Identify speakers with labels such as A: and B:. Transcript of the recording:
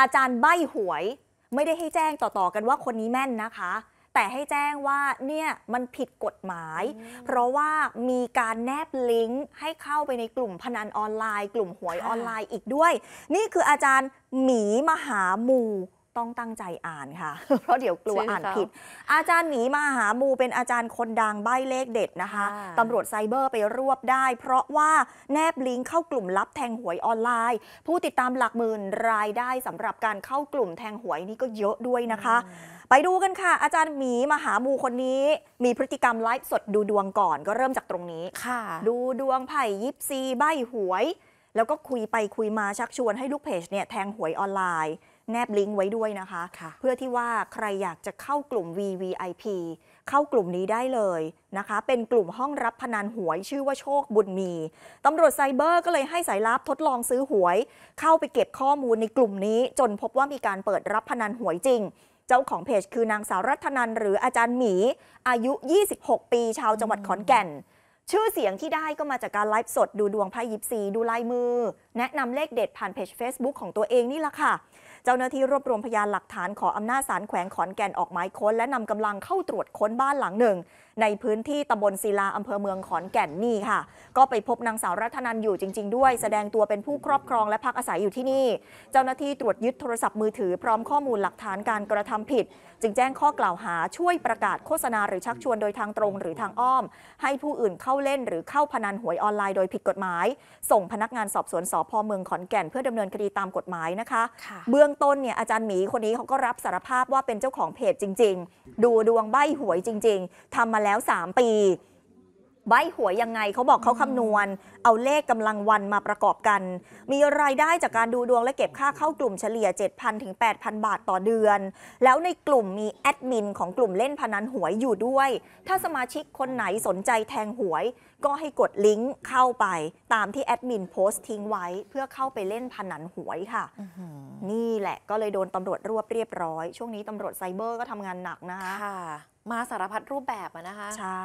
A: อาจารย์ใบหวยไม่ได้ให้แจ้งต่อๆกันว่าคนนี้แม่นนะคะ แต่ให้แจ้งว่าเนี่ยมันผิดกฎหมาย เพราะว่ามีการแนบลิงก์ให้เข้าไปในกลุ่มพนันออนไลน์ กลุ่มหวยออนไลน์อีกด้วย นี่คืออาจารย์หมีมหาหมู่ต้องตั้งใจอ่านค่ะ เพราะเดี๋ยวกลัวอ่านผิด อาจารย์หมีมาหามูเป็นอาจารย์คนดังใบเลขเด็ดนะคะ ตำรวจไซเบอร์ไปรวบได้ เพราะว่าแนบลิงก์เข้ากลุ่มลับแทงหวยออนไลน์ ผู้ติดตามหลักหมื่นรายได้สำหรับการเข้ากลุ่มแทงหวยนี่ก็เยอะด้วยนะคะ ไปดูกันค่ะอาจารย์หมีมหามูคนนี้มีพฤติกรรมไลฟ์สดดูดวงก่อนก็เริ่มจากตรงนี้ค่ะ ดูดวงไพ่ยิปซีใบหวย แล้วก็คุยไปคุยมาชักชวน ให้ลูกเพจเนี่ยแทงหวยออนไลน์แนบลิงก์ไว้ด้วยนะคะคะ เพื่อที่ว่าใครอยากจะเข้ากลุ่ม VVIP เข้ากลุ่มนี้ได้เลยนะคะ เป็นกลุ่มห้องรับพนันหวยชื่อว่าโชคบุญมี ตำรวจไซเบอร์ก็เลยให้สายลับทดลองซื้อหวย เข้าไปเก็บข้อมูลในกลุ่มนี้ จนพบว่ามีการเปิดรับพนันหวยจริง เจ้าของเพจคือนางสาวรัตนันหรืออาจารย์หมี อายุ 26 ปีชาวจังหวัดขอนแก่นชื่อเสียงที่ได้ก็มาจากการไลฟ์สดดูดวงไพ่ยิปซีดูลายมือ แนะนำเลขเด็ดผ่านเพจ Facebook ของตัวเองนี่ละค่ะ เจ้าหน้าที่รวบรวมพยานหลักฐานขออำนาจศาลแขวงขอนแก่นออกหมายค้น และนำกำลังเข้าตรวจค้นบ้านหลังหนึ่งในพื้นที่ตำบลศิลาอำเภอเมืองขอนแก่นนี่ค่ะ ก็ไปพบนางสาวรัตนันอยู่จริง ๆ ด้วย แสดงตัวเป็นผู้ครอบครองและพักอาศัยอยู่ที่นี่ เจ้าหน้าที่ตรวจยึดโทรศัพท์มือถือพร้อมข้อมูลหลักฐานการกระทำผิด จึงแจ้งข้อกล่าวหาช่วยประกาศโฆษณาหรือชักชวนโดยทางตรงหรือทางอ้อม ให้ผู้อื่นเข้าเล่น หรือเข้าพนันหวยออนไลน์โดยผิดกฎหมาย ส่งพนักงานสอบสวนสพเมืองขอนแก่นเพื่อดำเนินคดีตามกฎหมายนะคะ เบื้องต้นเนี่ยอาจารย์หมีคนนี้เขาก็รับสารภาพว่าเป็นเจ้าของเพจจริง ๆ ดูดวงใบหวยจริง ๆทำมาแล้ว 3 ปีใบหวยยังไงเขาบอกเขาคำนวณ เอาเลขกำลังวันมาประกอบกัน มีรายได้จากการดูดวงและเก็บค่าเข้ากลุ่มเฉลี่ย 7,000 ถึง 8,000 บาทต่อเดือน แล้วในกลุ่มมีแอดมินของกลุ่มเล่นพนันหวยอยู่ด้วย ถ้าสมาชิกคนไหนสนใจแทงหวย ก็ให้กดลิงก์เข้าไปตามที่แอดมินโพสต์ทิ้งไว้ เพื่อเข้าไปเล่นพนันหวยค่ะนี่แหละก็เลยโดนตำรวจรวบเรียบร้อย ช่วงนี้ตำรวจไซเบอร์ก็ทำงานหนักนะคะมาสารพัดรูปแบบนะคะใช่